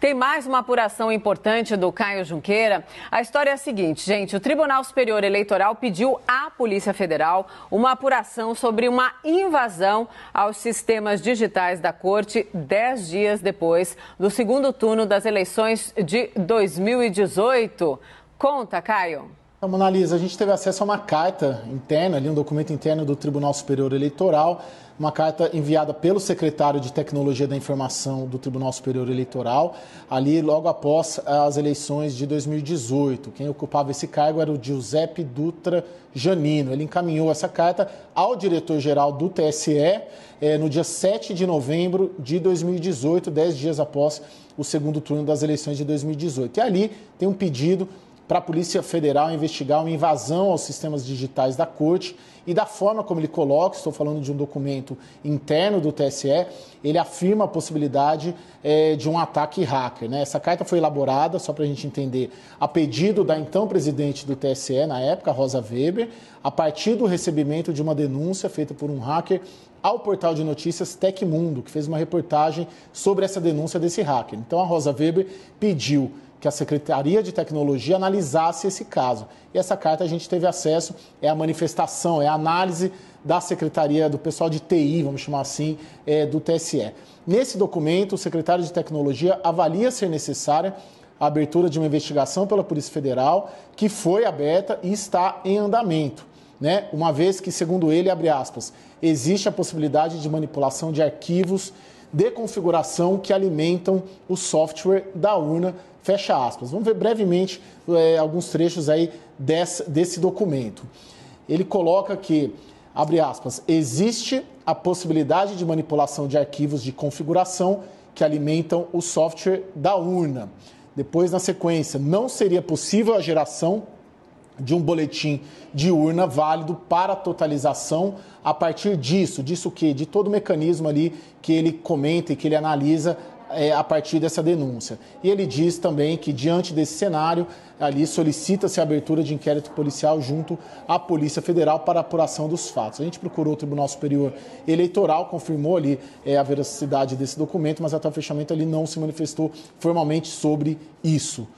Tem mais uma apuração importante do Caio Junqueira. A história é a seguinte, gente: o Tribunal Superior Eleitoral pediu à Polícia Federal uma apuração sobre uma invasão aos sistemas digitais da corte dez dias depois do segundo turno das eleições de 2018. Conta, Caio. Então, Mona Lisa, a gente teve acesso a uma carta interna, ali um documento interno do Tribunal Superior Eleitoral, uma carta enviada pelo secretário de Tecnologia da Informação do Tribunal Superior Eleitoral, ali logo após as eleições de 2018. Quem ocupava esse cargo era o Giuseppe Dutra Janino. Ele encaminhou essa carta ao diretor-geral do TSE eh, no dia 7 de novembro de 2018, dez dias após o segundo turno das eleições de 2018. E ali tem um pedido para a Polícia Federal investigar uma invasão aos sistemas digitais da Corte e da forma como ele coloca, estou falando de um documento interno do TSE, ele afirma a possibilidade é, de um ataque hacker. Né? Essa carta foi elaborada, só para a gente entender, a pedido da então presidente do TSE, na época, Rosa Weber, a partir do recebimento de uma denúncia feita por um hacker ao portal de notícias Tecmundo, que fez uma reportagem sobre essa denúncia desse hacker. Então a Rosa Weber pediu que a Secretaria de Tecnologia analisasse esse caso. E essa carta a gente teve acesso, é a manifestação, é a análise da Secretaria, do pessoal de TI, vamos chamar assim, é, do TSE. Nesse documento, o secretário de Tecnologia avalia ser necessária a abertura de uma investigação pela Polícia Federal, que foi aberta e está em andamento. Né? Uma vez que, segundo ele, abre aspas, existe a possibilidade de manipulação de arquivos de configuração que alimentam o software da urna. Fecha aspas. Vamos ver brevemente é, alguns trechos aí desse, desse documento. Ele coloca que, abre aspas, existe a possibilidade de manipulação de arquivos de configuração que alimentam o software da urna. Depois, na sequência, não seria possível a geração de um boletim de urna válido para totalização a partir disso, disso que de todo o mecanismo ali que ele comenta e que ele analisa é, a partir dessa denúncia. E ele diz também que, diante desse cenário, ali solicita-se a abertura de inquérito policial junto à Polícia Federal para apuração dos fatos. A gente procurou o Tribunal Superior Eleitoral, confirmou ali é, a veracidade desse documento, mas até o fechamento ele não se manifestou formalmente sobre isso.